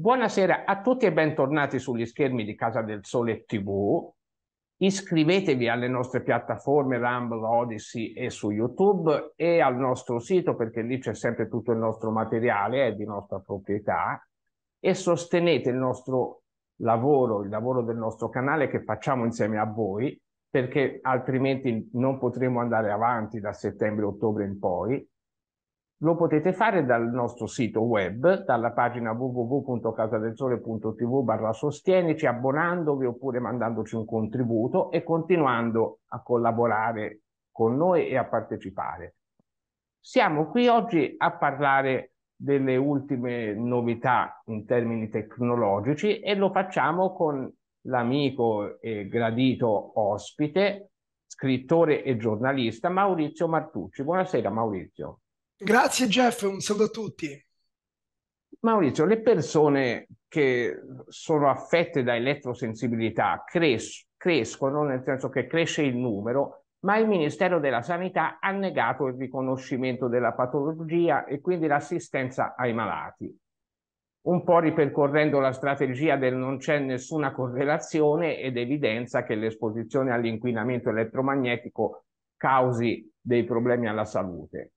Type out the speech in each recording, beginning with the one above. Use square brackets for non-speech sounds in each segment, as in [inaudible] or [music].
Buonasera a tutti e bentornati sugli schermi di Casa del Sole TV. Iscrivetevi alle nostre piattaforme Rumble, Odyssey e su YouTube e al nostro sito perché lì c'è sempre tutto il nostro materiale, è di nostra proprietà e sostenete il nostro lavoro, il lavoro del nostro canale che facciamo insieme a voi perché altrimenti non potremo andare avanti da settembre-ottobre in poi lo potete fare dal nostro sito web, dalla pagina www.casadelsole.tv barra sostienici, abbonandovi oppure mandandoci un contributo e continuando a collaborare con noi e a partecipare. Siamo qui oggi a parlare delle ultime novità in termini tecnologici e lo facciamo con l'amico e gradito ospite, scrittore e giornalista Maurizio Martucci. Buonasera Maurizio. Grazie Jeff, un saluto a tutti. Maurizio, le persone che sono affette da elettrosensibilità cres- crescono, nel senso che cresce il numero, ma il Ministero della Sanità ha negato il riconoscimento della patologia e quindi l'assistenza ai malati. Un po' ripercorrendo la strategia del non c'è nessuna correlazione ed evidenza che l'esposizione all'inquinamento elettromagnetico causi dei problemi alla salute.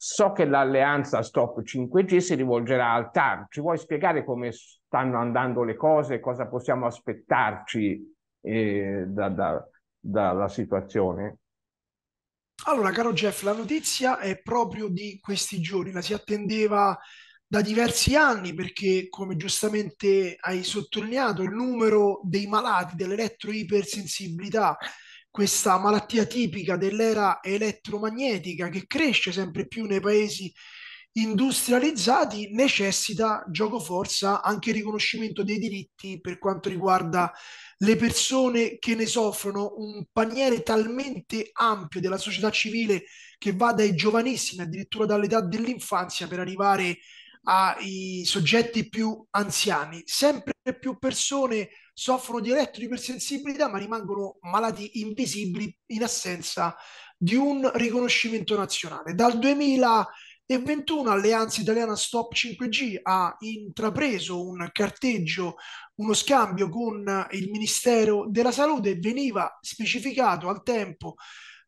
So che l'alleanza Stop 5G si rivolgerà al TAR. Ci vuoi spiegare come stanno andando le cose, cosa possiamo aspettarci eh, da, da, dalla situazione? Allora, caro Jeff, la notizia è proprio di questi giorni, la si attendeva da diversi anni perché, come giustamente hai sottolineato, il numero dei malati dell'elettroipersensibilità questa malattia tipica dell'era elettromagnetica che cresce sempre più nei paesi industrializzati necessita gioco forza anche riconoscimento dei diritti per quanto riguarda le persone che ne soffrono, un paniere talmente ampio della società civile che va dai giovanissimi addirittura dall'età dell'infanzia per arrivare ai soggetti più anziani. Sempre più persone soffrono di retto di ipersensibilità ma rimangono malati invisibili in assenza di un riconoscimento nazionale. Dal 2021 Alleanza Italiana Stop 5G ha intrapreso un carteggio, uno scambio con il Ministero della Salute, veniva specificato al tempo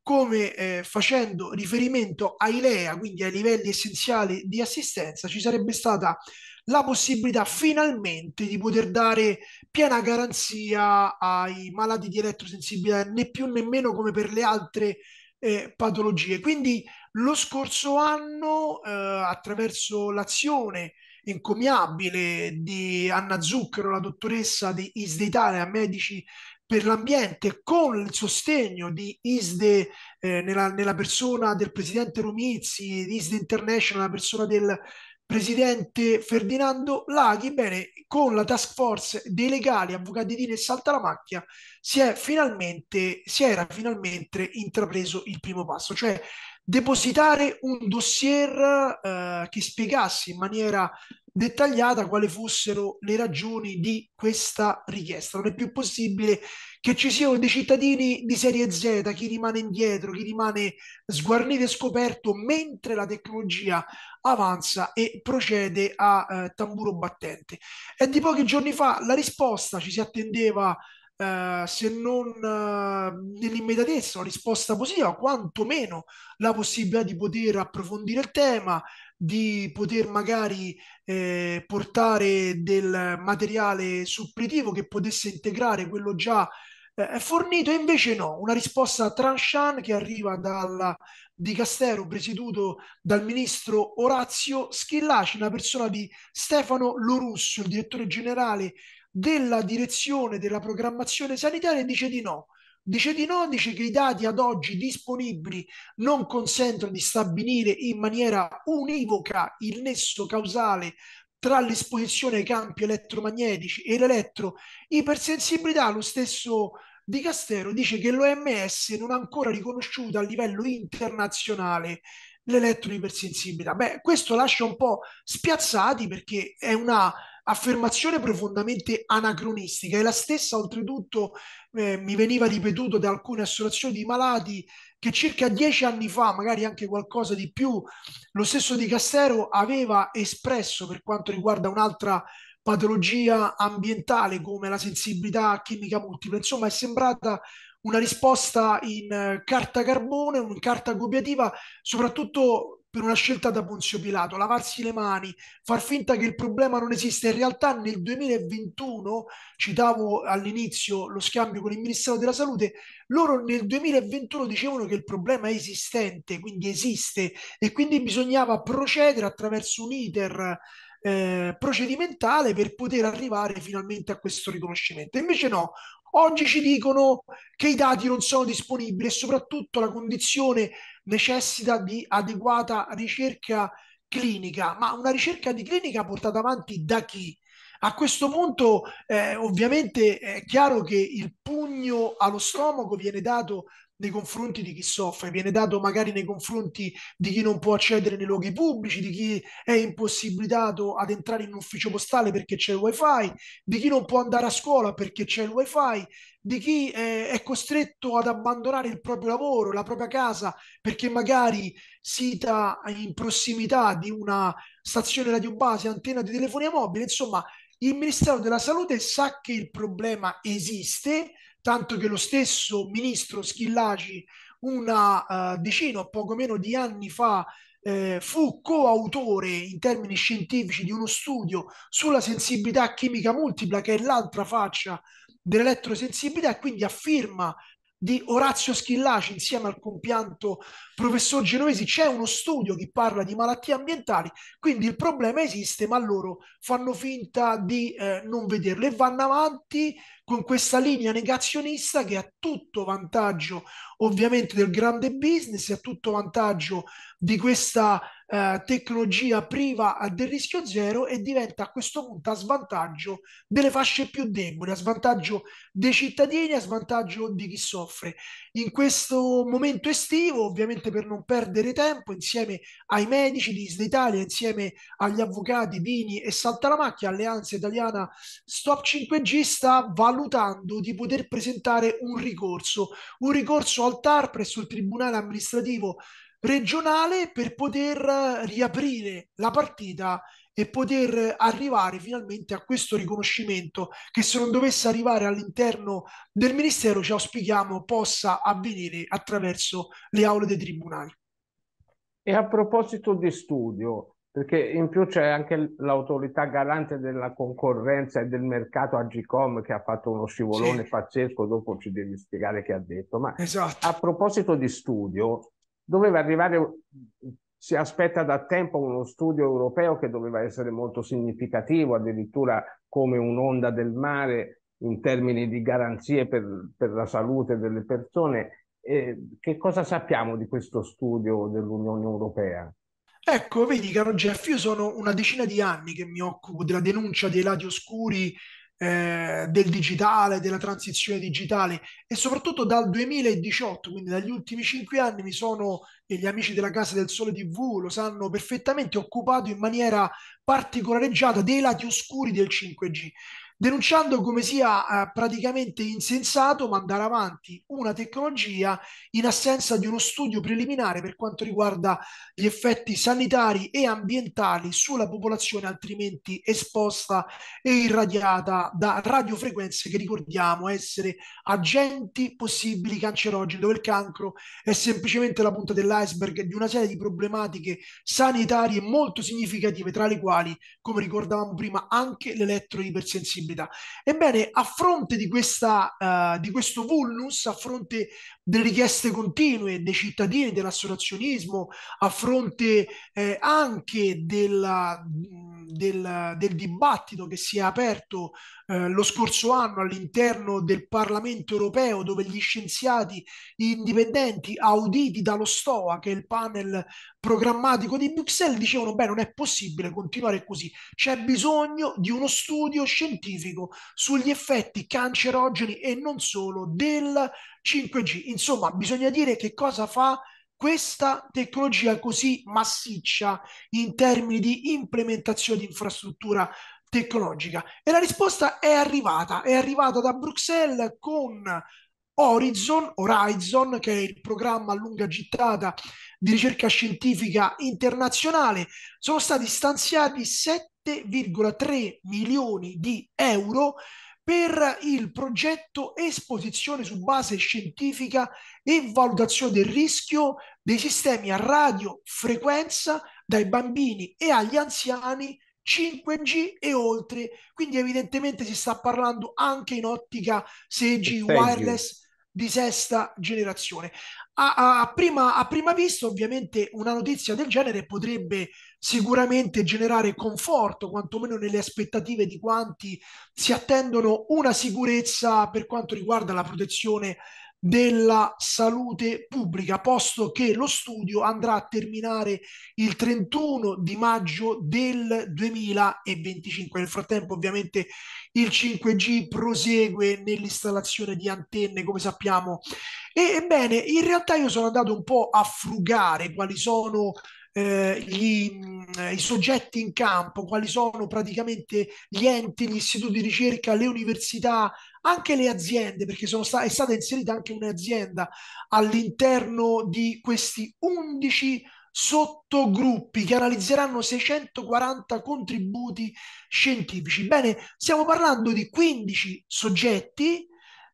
come eh, facendo riferimento ai LEA, quindi ai livelli essenziali di assistenza, ci sarebbe stata la possibilità finalmente di poter dare piena garanzia ai malati di elettrosensibilità, né più né meno come per le altre eh, patologie. Quindi lo scorso anno, eh, attraverso l'azione encomiabile di Anna Zucchero, la dottoressa di ISD Italia, medici per l'ambiente con il sostegno di ISDE eh, nella, nella, persona del presidente Romizzi, di ISDE International, la persona del presidente Ferdinando Laghi, bene, con la task force dei legali, avvocati di e Salta la Macchia, si, è finalmente, si era finalmente intrapreso il primo passo, cioè depositare un dossier eh, che spiegasse in maniera dettagliata quali fossero le ragioni di questa richiesta. Non è più possibile che ci siano dei cittadini di serie Z, chi rimane indietro, chi rimane sguarnito e scoperto, mentre la tecnologia avanza e procede a eh, tamburo battente. È di pochi giorni fa la risposta ci si attendeva. Uh, se non uh, nell'immediatezza una risposta positiva, quantomeno la possibilità di poter approfondire il tema, di poter magari eh, portare del materiale suppletivo che potesse integrare quello già eh, fornito, e invece no, una risposta tranchant che arriva dal Castero, presieduto dal ministro Orazio Schillaci, una persona di Stefano Lorusso, il direttore generale della direzione della programmazione sanitaria, dice di no Dice di no, dice che i dati ad oggi disponibili non consentono di stabilire in maniera univoca il nesso causale tra l'esposizione ai campi elettromagnetici e l'elettroipersensibilità. Lo stesso Di Castero dice che l'OMS non ha ancora riconosciuto a livello internazionale l'elettroipersensibilità. Beh, questo lascia un po' spiazzati perché è una affermazione profondamente anacronistica e la stessa oltretutto eh, mi veniva ripetuto da alcune associazioni di malati che circa dieci anni fa, magari anche qualcosa di più, lo stesso Di Castero aveva espresso per quanto riguarda un'altra patologia ambientale come la sensibilità chimica multipla. Insomma, è sembrata una risposta in eh, carta carbone, in carta copiativa, soprattutto per una scelta da Ponzio Pilato, lavarsi le mani, far finta che il problema non esista. In realtà nel 2021, citavo all'inizio lo scambio con il Ministero della Salute, loro nel 2021 dicevano che il problema è esistente, quindi esiste e quindi bisognava procedere attraverso un iter eh, procedimentale per poter arrivare finalmente a questo riconoscimento. Invece no, Oggi ci dicono che i dati non sono disponibili e soprattutto la condizione necessita di adeguata ricerca clinica, ma una ricerca di clinica portata avanti da chi? A questo punto eh, ovviamente è chiaro che il pugno allo stomaco viene dato nei confronti di chi soffre, viene dato magari nei confronti di chi non può accedere nei luoghi pubblici, di chi è impossibilitato ad entrare in un ufficio postale perché c'è il wifi, di chi non può andare a scuola perché c'è il wifi, di chi eh, è costretto ad abbandonare il proprio lavoro, la propria casa perché magari sita in prossimità di una stazione radiobase, antenna di telefonia mobile, insomma il Ministero della Salute sa che il problema esiste, tanto che lo stesso ministro Schillaci una uh, decina o poco meno di anni fa eh, fu coautore in termini scientifici di uno studio sulla sensibilità chimica multipla che è l'altra faccia dell'elettrosensibilità e quindi affirma di Orazio Schillaci insieme al compianto professor Genovesi. C'è uno studio che parla di malattie ambientali, quindi il problema esiste, ma loro fanno finta di eh, non vederlo e vanno avanti con questa linea negazionista che ha tutto vantaggio ovviamente del grande business, e a tutto vantaggio di questa eh, tecnologia priva del rischio zero e diventa a questo punto a svantaggio delle fasce più deboli, a svantaggio dei cittadini, a svantaggio di chi soffre. In questo momento estivo, ovviamente per non perdere tempo, insieme ai medici di Isla Italia, insieme agli avvocati Dini e Saltalamacchia, Alleanza Italiana Stop 5G sta valutando di poter presentare un ricorso, un ricorso al TAR presso il Tribunale amministrativo regionale per poter eh, riaprire la partita e poter arrivare finalmente a questo riconoscimento che se non dovesse arrivare all'interno del Ministero ci auspichiamo possa avvenire attraverso le aule dei tribunali. E a proposito di studio, perché in più c'è anche l'autorità garante della concorrenza e del mercato Agicom che ha fatto uno scivolone sì. pazzesco, dopo ci devi spiegare che ha detto, ma esatto. a proposito di studio, doveva arrivare, si aspetta da tempo uno studio europeo che doveva essere molto significativo, addirittura come un'onda del mare in termini di garanzie per, per la salute delle persone. Eh, che cosa sappiamo di questo studio dell'Unione Europea? Ecco, vedi caro Jeff, io sono una decina di anni che mi occupo della denuncia dei lati oscuri eh, del digitale, della transizione digitale e soprattutto dal 2018, quindi dagli ultimi cinque anni, mi sono, e gli amici della Casa del Sole TV lo sanno perfettamente, occupato in maniera particolareggiata dei lati oscuri del 5G denunciando come sia eh, praticamente insensato mandare avanti una tecnologia in assenza di uno studio preliminare per quanto riguarda gli effetti sanitari e ambientali sulla popolazione altrimenti esposta e irradiata da radiofrequenze che ricordiamo essere agenti possibili cancerogeni, dove il cancro è semplicemente la punta dell'iceberg di una serie di problematiche sanitarie molto significative, tra le quali, come ricordavamo prima, anche l'elettroipersensibilità possibilità. Ebbene, a fronte di, questa, uh, di questo vulnus, a fronte delle richieste continue dei cittadini, dell'associazionismo, a fronte eh, anche della, del, del, dibattito che si è aperto eh, lo scorso anno all'interno del Parlamento europeo, dove gli scienziati indipendenti auditi dallo STOA, che è il panel programmatico di Bruxelles, dicevano: Beh, non è possibile continuare così, c'è bisogno di uno studio scientifico scientifico sugli effetti cancerogeni e non solo del 5G. Insomma, bisogna dire che cosa fa questa tecnologia così massiccia in termini di implementazione di infrastruttura tecnologica. E la risposta è arrivata, è arrivata da Bruxelles con Horizon, Horizon, che è il programma a lunga gittata di ricerca scientifica internazionale, sono stati stanziati 7 7,3 milioni di euro per il progetto Esposizione su base scientifica e valutazione del rischio dei sistemi a radiofrequenza dai bambini e agli anziani 5G e oltre. Quindi evidentemente si sta parlando anche in ottica 6G wireless di sesta generazione. A, a, prima, a, prima, vista, ovviamente, una notizia del genere potrebbe sicuramente generare conforto, quantomeno nelle aspettative di quanti si attendono una sicurezza per quanto riguarda la protezione della salute pubblica, posto che lo studio andrà a terminare il 31 di maggio del 2025. Nel frattempo, ovviamente, il 5G prosegue nell'installazione di antenne, come sappiamo. E, ebbene, in realtà io sono andato un po' a frugare quali sono eh, gli, eh, i soggetti in campo, quali sono praticamente gli enti, gli istituti di ricerca, le università, anche le aziende, perché sta- è stata inserita anche un'azienda all'interno di questi 11 sottogruppi che analizzeranno 640 contributi scientifici. Bene, stiamo parlando di 15 soggetti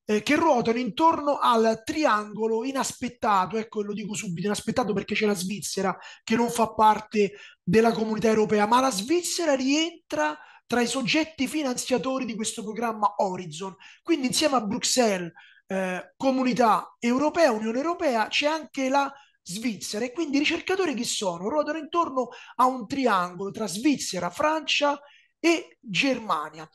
eh, che ruotano intorno al triangolo inaspettato, ecco lo dico subito, inaspettato perché c'è la Svizzera che non fa parte della comunità europea, ma la Svizzera rientra tra i soggetti finanziatori di questo programma Horizon. Quindi insieme a Bruxelles, eh, comunità europea, Unione Europea, c'è anche la Svizzera e quindi i ricercatori che sono? Ruotano intorno a un triangolo tra Svizzera, Francia e Germania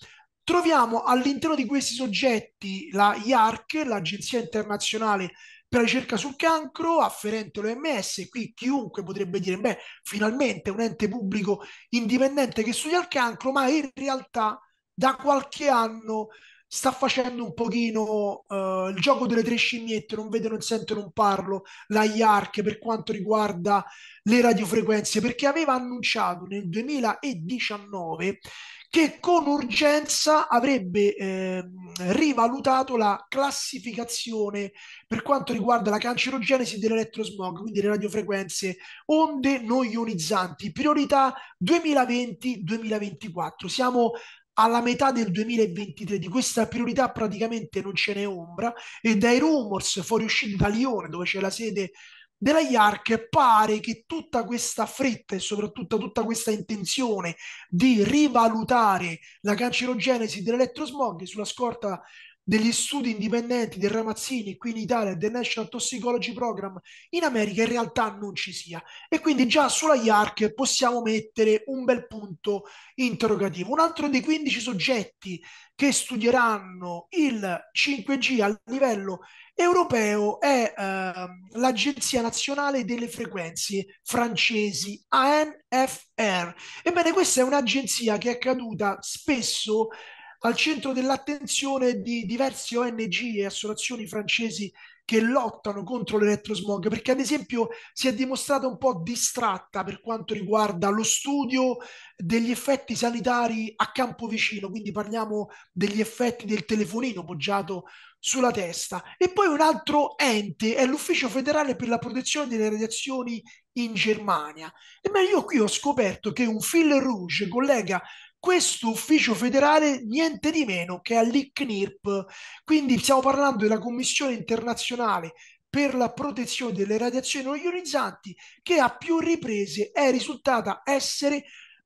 troviamo all'interno di questi soggetti la IARC, l'Agenzia Internazionale per la ricerca sul cancro, afferente all'OMS, qui chiunque potrebbe dire, beh, finalmente un ente pubblico indipendente che studia il cancro, ma in realtà da qualche anno sta facendo un pochino uh, il gioco delle tre scimmiette, non vede, non sente, non parlo, la IARC per quanto riguarda le radiofrequenze, perché aveva annunciato nel 2019 che con urgenza avrebbe eh, rivalutato la classificazione per quanto riguarda la cancerogenesi dell'elettrosmog, quindi le radiofrequenze onde non ionizzanti, priorità 2020-2024. Siamo alla metà del 2023 di questa priorità praticamente non ce n'è ombra e dai rumors fuoriusciti da Lione dove c'è la sede della IARC pare che tutta questa fretta e soprattutto tutta questa intenzione di rivalutare la cancerogenesi dell'elettrosmog sulla scorta degli studi indipendenti del Ramazzini qui in Italia, del National Toxicology Program, in America in realtà non ci sia. E quindi già sulla IARC possiamo mettere un bel punto interrogativo. Un altro dei 15 soggetti che studieranno il 5G a livello europeo è eh, l'Agenzia Nazionale delle Frequenze francesi, ANFR. Ebbene, questa è un'agenzia che è caduta spesso al centro dell'attenzione di diverse ONG e associazioni francesi che lottano contro l'elettrosmog, perché ad esempio si è dimostrata un po' distratta per quanto riguarda lo studio degli effetti sanitari a campo vicino, quindi parliamo degli effetti del telefonino poggiato sulla testa. E poi un altro ente è l'Ufficio federale per la protezione delle radiazioni in Germania. E beh, io qui ho scoperto che un fil rouge collega questo ufficio federale niente di meno che all'ICNIRP. Quindi stiamo parlando della Commissione internazionale per la protezione delle radiazioni non ionizzanti che a più riprese è risultata essere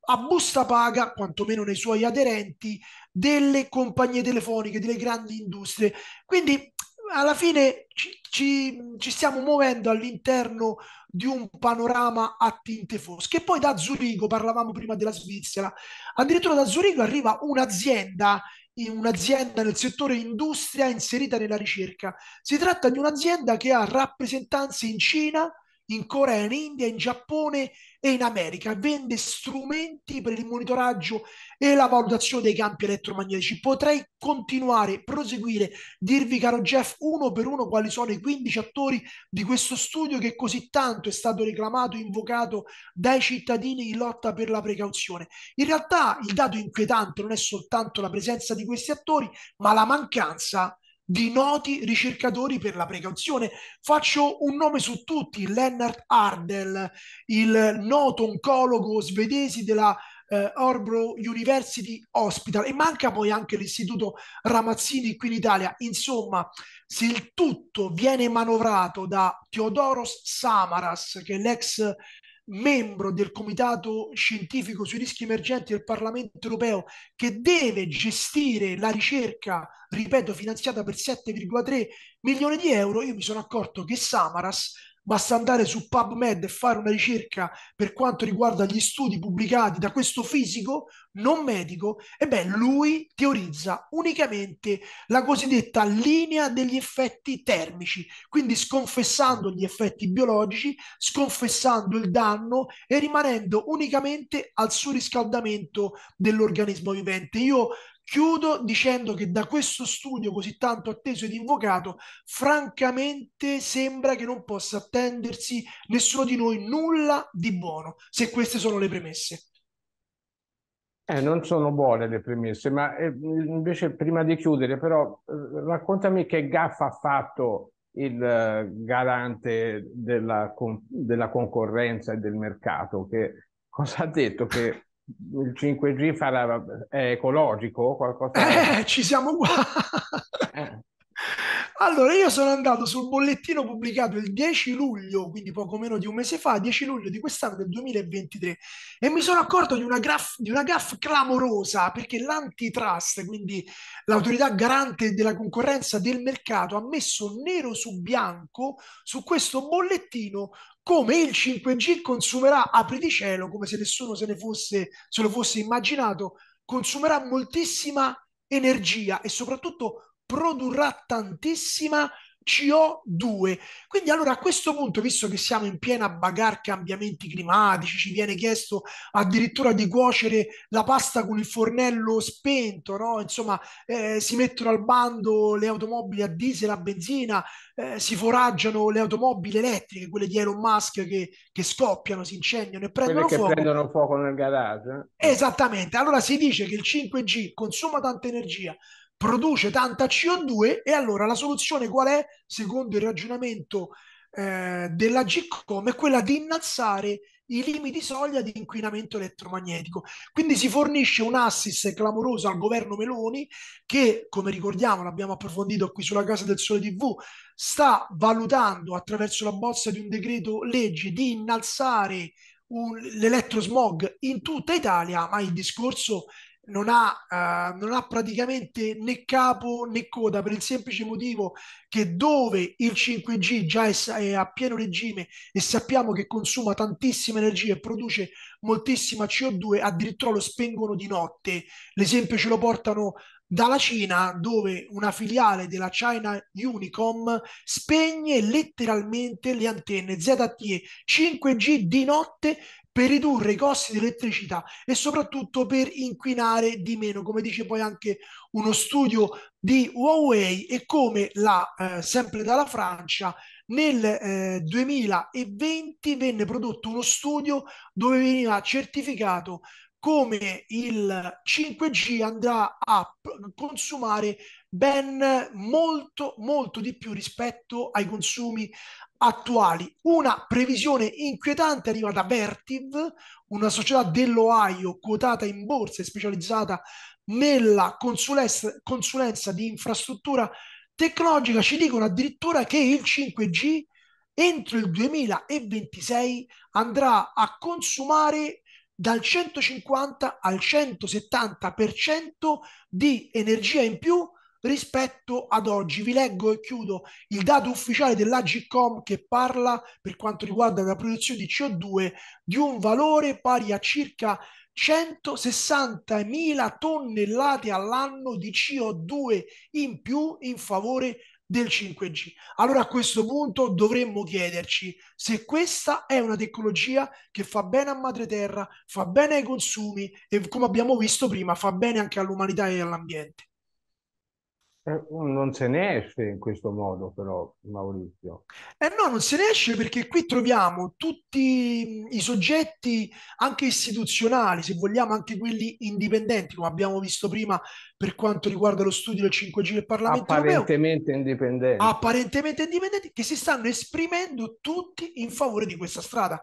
a busta paga, quantomeno nei suoi aderenti, delle compagnie telefoniche, delle grandi industrie. Quindi alla fine ci, ci, ci stiamo muovendo all'interno di un panorama a tinte fosche. E poi da Zurigo, parlavamo prima della Svizzera, addirittura da Zurigo arriva un'azienda, un'azienda nel settore industria inserita nella ricerca. Si tratta di un'azienda che ha rappresentanze in Cina, in Corea, in India, in Giappone e in America. Vende strumenti per il monitoraggio e la valutazione dei campi elettromagnetici. Potrei continuare, proseguire, dirvi caro Jeff, uno per uno quali sono i 15 attori di questo studio che così tanto è stato reclamato, invocato dai cittadini in lotta per la precauzione. In realtà il dato inquietante non è soltanto la presenza di questi attori, ma la mancanza di noti ricercatori per la precauzione. Faccio un nome su tutti, Lennart Ardell, il noto oncologo svedese della eh, Orbro University Hospital e manca poi anche l'istituto Ramazzini qui in Italia. Insomma, se il tutto viene manovrato da Teodoros Samaras, che è l'ex membro del Comitato Scientifico sui rischi emergenti del Parlamento europeo che deve gestire la ricerca, ripeto, finanziata per 7,3 milioni di euro, io mi sono accorto che Samaras basta andare su PubMed e fare una ricerca per quanto riguarda gli studi pubblicati da questo fisico non medico, e beh, lui teorizza unicamente la cosiddetta linea degli effetti termici, quindi sconfessando gli effetti biologici, sconfessando il danno e rimanendo unicamente al surriscaldamento dell'organismo vivente. Io Chiudo dicendo che da questo studio così tanto atteso ed invocato, francamente sembra che non possa attendersi nessuno di noi nulla di buono, se queste sono le premesse. Eh, non sono buone le premesse, ma eh, invece prima di chiudere, però eh, raccontami che gaffa ha fatto il eh, garante della, della concorrenza e del mercato, che cosa ha detto che il 5G farà, è ecologico? Qualcosa... Eh, ci siamo qua! eh. Allora, io sono andato sul bollettino pubblicato il 10 luglio, quindi poco meno di un mese fa, 10 luglio di quest'anno del 2023, e mi sono accorto di una, graf, di una gaff clamorosa, perché l'antitrust, quindi l'autorità garante della concorrenza del mercato, ha messo nero su bianco su questo bollettino come il 5G consumerà, apri di cielo, come se nessuno se, ne fosse, se lo fosse immaginato, consumerà moltissima energia e soprattutto produrrà tantissima energia CO2. Quindi allora a questo punto, visto che siamo in piena bagarre cambiamenti climatici, ci viene chiesto addirittura di cuocere la pasta con il fornello spento, no? insomma eh, si mettono al bando le automobili a diesel, a benzina, eh, si foraggiano le automobili elettriche, quelle di Elon Musk che, che scoppiano, si incendiano e prendono che fuoco. prendono fuoco nel garage. Eh? Esattamente, allora si dice che il 5G consuma tanta energia, produce tanta CO2 e allora la soluzione qual è, secondo il ragionamento eh, della GCOM, è quella di innalzare i limiti soglia di inquinamento elettromagnetico. Quindi si fornisce un assist clamoroso al governo Meloni che, come ricordiamo, l'abbiamo approfondito qui sulla Casa del Sole TV, sta valutando attraverso la bozza di un decreto legge di innalzare un, l'elettrosmog in tutta Italia, ma il discorso non ha, uh, non ha, praticamente né capo né coda per il semplice motivo che dove il 5G già è, è, a pieno regime e sappiamo che consuma tantissima energia e produce moltissima CO2, addirittura lo spengono di notte. L'esempio ce lo portano dalla Cina dove una filiale della China Unicom spegne letteralmente le antenne ZTE 5G di notte per ridurre i costi di elettricità e soprattutto per inquinare di meno, come dice poi anche uno studio di Huawei e come la, eh, sempre dalla Francia, nel eh, 2020 venne prodotto uno studio dove veniva certificato come il 5G andrà a consumare ben molto, molto di più rispetto ai consumi attuali. Una previsione inquietante arriva da Vertiv, una società dell'Ohio quotata in borsa e specializzata nella consulenza, di infrastruttura tecnologica. Ci dicono addirittura che il 5G entro il 2026 andrà a consumare dal 150 al 170% di energia in più rispetto ad oggi. Vi leggo e chiudo il dato ufficiale dell'Agicom che parla per quanto riguarda la produzione di CO2 di un valore pari a circa 160.000 tonnellate all'anno di CO2 in più in favore del 5G. Allora a questo punto dovremmo chiederci se questa è una tecnologia che fa bene a madre terra, fa bene ai consumi e come abbiamo visto prima fa bene anche all'umanità e all'ambiente. Eh, non se ne esce in questo modo però, Maurizio. Eh no, non se ne esce perché qui troviamo tutti i soggetti anche istituzionali, se vogliamo anche quelli indipendenti, come abbiamo visto prima per quanto riguarda lo studio del 5G del Parlamento apparentemente europeo, indipendenti. Apparentemente indipendenti che si stanno esprimendo tutti in favore di questa strada.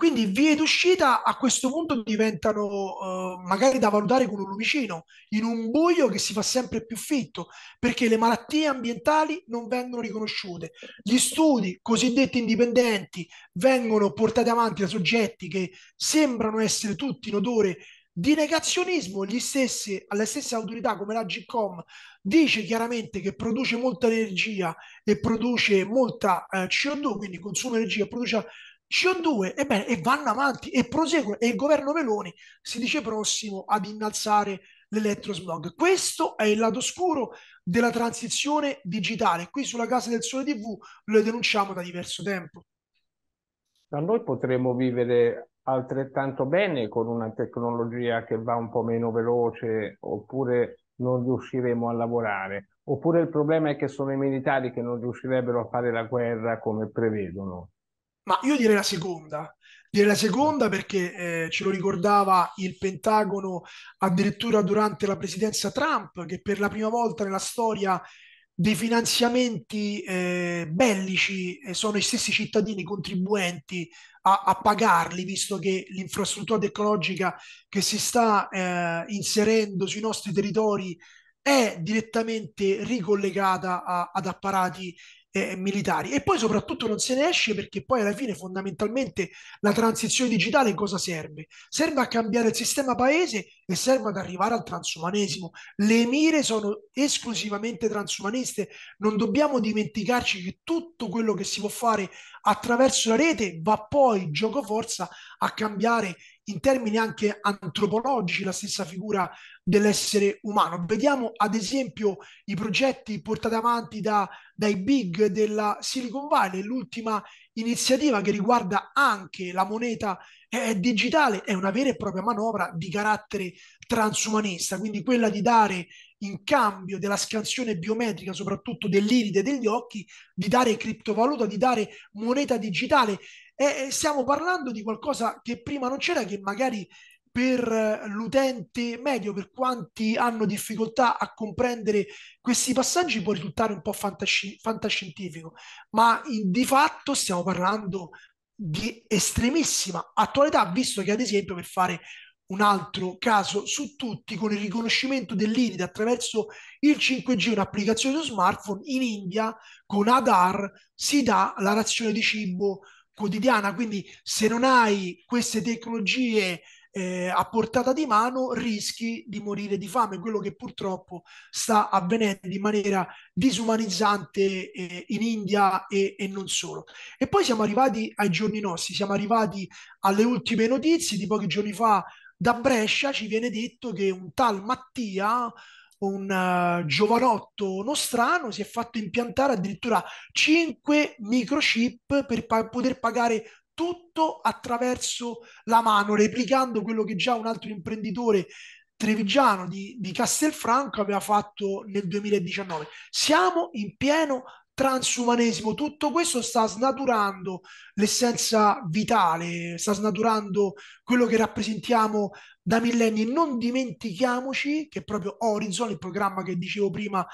Quindi vie d'uscita a questo punto diventano eh, magari da valutare con un lumicino, in un buio che si fa sempre più fitto, perché le malattie ambientali non vengono riconosciute. Gli studi cosiddetti indipendenti vengono portati avanti da soggetti che sembrano essere tutti in odore di negazionismo, gli stessi, alle stesse autorità come la GCOM dice chiaramente che produce molta energia e produce molta eh, CO2, quindi consuma energia, e produce CO2, ebbene, e vanno avanti e proseguono. E il governo Meloni si dice prossimo ad innalzare l'elettrosmog. Questo è il lato scuro della transizione digitale. Qui sulla Casa del Sole TV lo denunciamo da diverso tempo. Ma noi potremmo vivere altrettanto bene con una tecnologia che va un po' meno veloce oppure non riusciremo a lavorare. Oppure il problema è che sono i militari che non riuscirebbero a fare la guerra come prevedono. Ma io direi la seconda, dire la seconda perché eh, ce lo ricordava il Pentagono addirittura durante la presidenza Trump, che per la prima volta nella storia dei finanziamenti eh, bellici eh, sono i stessi cittadini contribuenti a, a, pagarli, visto che l'infrastruttura tecnologica che si sta eh, inserendo sui nostri territori è direttamente ricollegata a, ad apparati eh, militari. E poi soprattutto non se ne esce perché poi alla fine fondamentalmente la transizione digitale cosa serve? Serve a cambiare il sistema paese e serve ad arrivare al transumanesimo. Le mire sono esclusivamente transumaniste, non dobbiamo dimenticarci che tutto quello che si può fare attraverso la rete va poi, gioco forza, a cambiare in termini anche antropologici la stessa figura dell'essere umano. Vediamo ad esempio i progetti portati avanti da, dai big della Silicon Valley, l'ultima iniziativa che riguarda anche la moneta eh, digitale, è una vera e propria manovra di carattere transumanista, quindi quella di dare in cambio della scansione biometrica, soprattutto dell'iride degli occhi, di dare criptovaluta, di dare moneta digitale e stiamo parlando di qualcosa che prima non c'era, che magari per eh, l'utente medio, per quanti hanno difficoltà a comprendere questi passaggi, può risultare un po' fantasci- fantascientifico, ma in, di fatto stiamo parlando di estremissima attualità, visto che ad esempio per fare un altro caso su tutti, con il riconoscimento dell'iride attraverso il 5G, un'applicazione su smartphone, in India con Adar si dà la razione di cibo quotidiana, quindi se non hai queste tecnologie eh, a portata di mano rischi di morire di fame, quello che purtroppo sta avvenendo in maniera disumanizzante eh, in India e, e, non solo. E poi siamo arrivati ai giorni nostri, siamo arrivati alle ultime notizie di pochi giorni fa da Brescia ci viene detto che un tal Mattia, un uh, giovanotto nostrano si è fatto impiantare addirittura 5 microchip per pa- poter pagare tutto attraverso la mano, replicando quello che già un altro imprenditore trevigiano di, di Castelfranco aveva fatto nel 2019. Siamo in pieno transumanesimo, tutto questo sta snaturando l'essenza vitale, sta snaturando quello che rappresentiamo da millenni. non dimentichiamoci che proprio Horizon, il programma che dicevo prima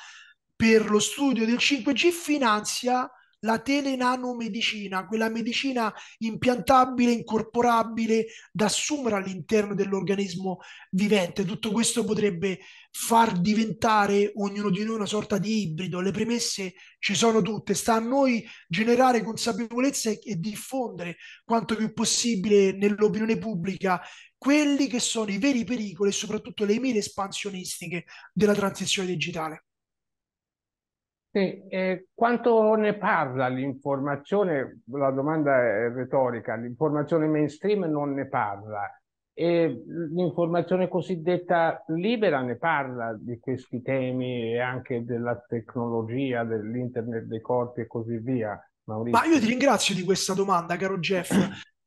per lo studio del 5G, finanzia la telenanomedicina, quella medicina impiantabile, incorporabile da assumere all'interno dell'organismo vivente. Tutto questo potrebbe far diventare ognuno di noi una sorta di ibrido. Le premesse ci sono tutte, sta a noi generare consapevolezza e, diffondere quanto più possibile nell'opinione pubblica quelli che sono i veri pericoli e soprattutto le mire espansionistiche della transizione digitale. Sì, eh, quanto ne parla l'informazione? La domanda è retorica. L'informazione mainstream non ne parla e l'informazione cosiddetta libera ne parla di questi temi e anche della tecnologia, dell'internet dei corpi e così via. Maurizio. Ma io ti ringrazio di questa domanda, caro Jeff,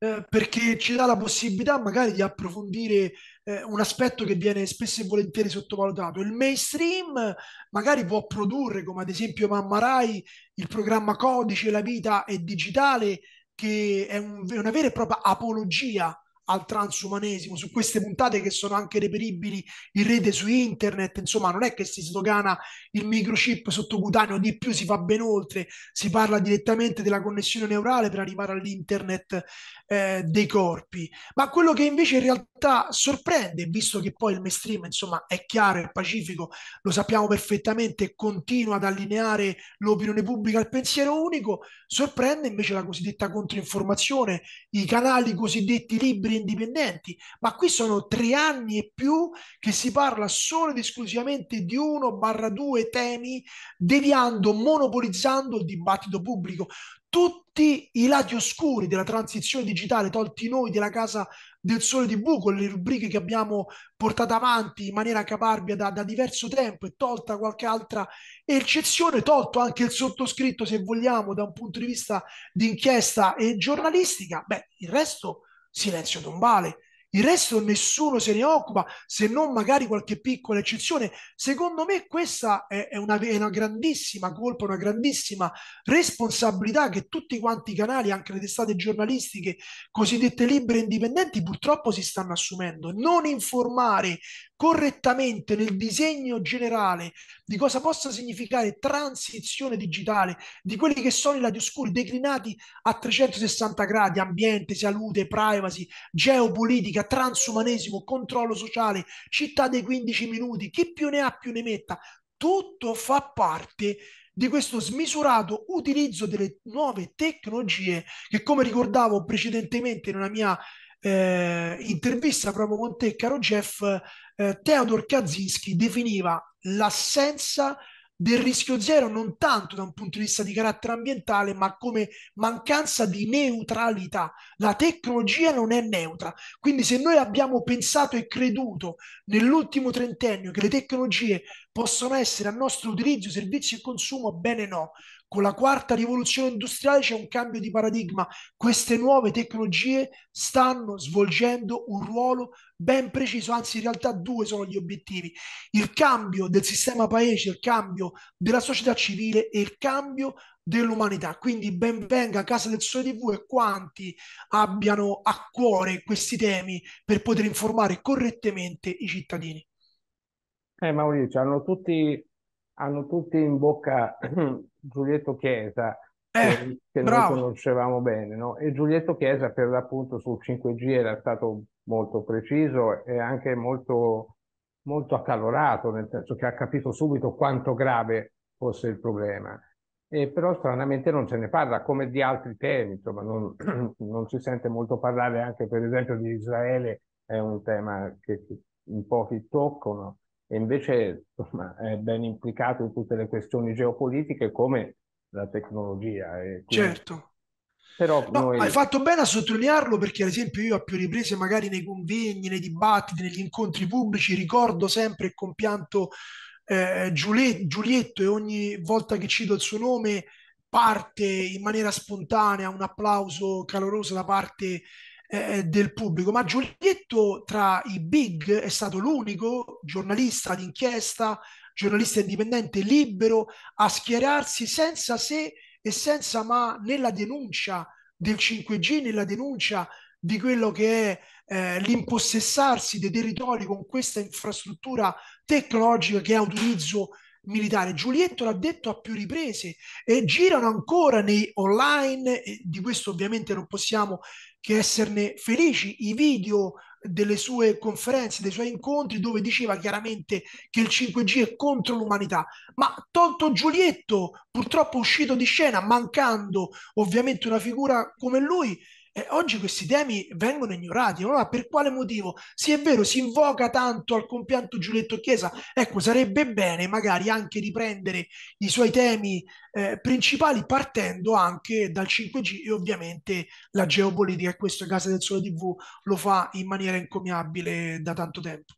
eh, perché ci dà la possibilità magari di approfondire eh, un aspetto che viene spesso e volentieri sottovalutato. Il mainstream magari può produrre, come ad esempio Mamma Rai, il programma Codice, la vita è digitale, che è, un, è una vera e propria apologia al transumanesimo, su queste puntate che sono anche reperibili in rete su internet, insomma non è che si sdogana il microchip sottocutaneo, di più si va ben oltre, si parla direttamente della connessione neurale per arrivare all'internet eh, dei corpi, ma quello che invece in realtà sorprende, visto che poi il mainstream insomma è chiaro e pacifico, lo sappiamo perfettamente, continua ad allineare l'opinione pubblica al pensiero unico, sorprende invece la cosiddetta controinformazione, i canali cosiddetti liberi indipendenti, ma qui sono tre anni e più che si parla solo ed esclusivamente di uno barra due temi, deviando, monopolizzando il dibattito pubblico. Tutti i lati oscuri della transizione digitale, tolti noi della casa del sole TV, con le rubriche che abbiamo portato avanti in maniera caparbia da, da diverso tempo e tolta qualche altra eccezione, tolto anche il sottoscritto, se vogliamo, da un punto di vista di inchiesta e giornalistica, beh, il resto silenzio tombale. Il resto nessuno se ne occupa, se non magari qualche piccola eccezione. Secondo me questa è, una, è una grandissima colpa, una grandissima responsabilità che tutti quanti i canali, anche le testate giornalistiche cosiddette libere e indipendenti, purtroppo si stanno assumendo. Non informare correttamente nel disegno generale di cosa possa significare transizione digitale, di quelli che sono i lati oscuri declinati a 360 gradi, ambiente, salute, privacy, geopolitica, transumanesimo, controllo sociale, città dei 15 minuti, chi più ne ha più ne metta, tutto fa parte di questo smisurato utilizzo delle nuove tecnologie che, come ricordavo precedentemente nella mia eh, intervista proprio con te, caro Jeff, eh, Theodor Kaczynski definiva l'assenza del rischio zero non tanto da un punto di vista di carattere ambientale, ma come mancanza di neutralità. La tecnologia non è neutra, quindi se noi abbiamo pensato e creduto nell'ultimo trentennio che le tecnologie possono essere a nostro utilizzo, servizio e consumo, bene no. Con la quarta rivoluzione industriale c'è un cambio di paradigma. Queste nuove tecnologie stanno svolgendo un ruolo ben preciso, anzi in realtà due sono gli obiettivi. Il cambio del sistema paese, il cambio della società civile e il cambio dell'umanità. Quindi ben venga Casa del Sole TV e quanti abbiano a cuore questi temi per poter informare correttamente i cittadini. Eh Maurizio, hanno tutti hanno tutti in bocca [clears throat] Giulietto Chiesa, eh, che, bravo. noi conoscevamo bene, no? e Giulietto Chiesa per l'appunto sul 5G era stato molto preciso e anche molto, molto accalorato, nel senso che ha capito subito quanto grave fosse il problema. E però stranamente non se ne parla come di altri temi, insomma, non, [clears throat] non si sente molto parlare anche per esempio di Israele, è un tema che in pochi toccano e invece insomma, è ben implicato in tutte le questioni geopolitiche come la tecnologia. Eh, quindi... Certo. Però no, noi... Hai fatto bene a sottolinearlo perché ad esempio io a più riprese magari nei convegni, nei dibattiti, negli incontri pubblici ricordo sempre il compianto eh, Giulietto, Giulietto e ogni volta che cito il suo nome parte in maniera spontanea un applauso caloroso da parte eh, del pubblico, ma Giulietto tra i big è stato l'unico giornalista d'inchiesta, giornalista indipendente libero a schierarsi senza se e senza ma nella denuncia del 5G, nella denuncia di quello che è eh, l'impossessarsi dei territori con questa infrastruttura tecnologica che ha utilizzo militare. Giulietto l'ha detto a più riprese e girano ancora nei online, di questo ovviamente non possiamo che esserne felici. I video delle sue conferenze, dei suoi incontri, dove diceva chiaramente che il 5G è contro l'umanità. Ma tolto Giulietto, purtroppo uscito di scena, mancando ovviamente una figura come lui, eh, oggi questi temi vengono ignorati. Allora, per quale motivo? Sì, è vero, si invoca tanto al compianto Giulietto Chiesa. Ecco, sarebbe bene magari anche riprendere i suoi temi eh, principali partendo anche dal 5G e ovviamente la geopolitica. E questo Casa del Sole TV lo fa in maniera incomiabile da tanto tempo.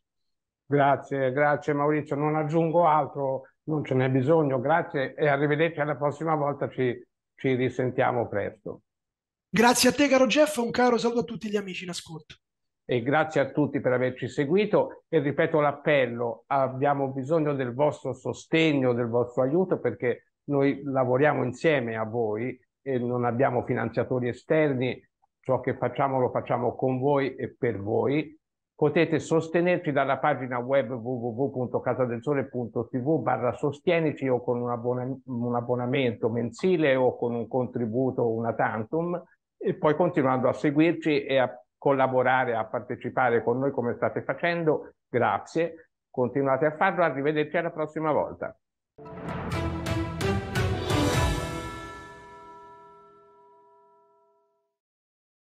Grazie, grazie Maurizio. Non aggiungo altro, non ce n'è bisogno. Grazie e arrivederci alla prossima volta. Ci, ci risentiamo presto. Grazie a te caro Jeff, un caro saluto a tutti gli amici in ascolto. E grazie a tutti per averci seguito e ripeto l'appello, abbiamo bisogno del vostro sostegno, del vostro aiuto perché noi lavoriamo insieme a voi e non abbiamo finanziatori esterni, ciò che facciamo lo facciamo con voi e per voi. Potete sostenerci dalla pagina web www.casadelsole.tv barra sostienici o con un, abbon- un abbonamento mensile o con un contributo una tantum e poi continuando a seguirci e a collaborare, a partecipare con noi come state facendo. Grazie, continuate a farlo, arrivederci alla prossima volta.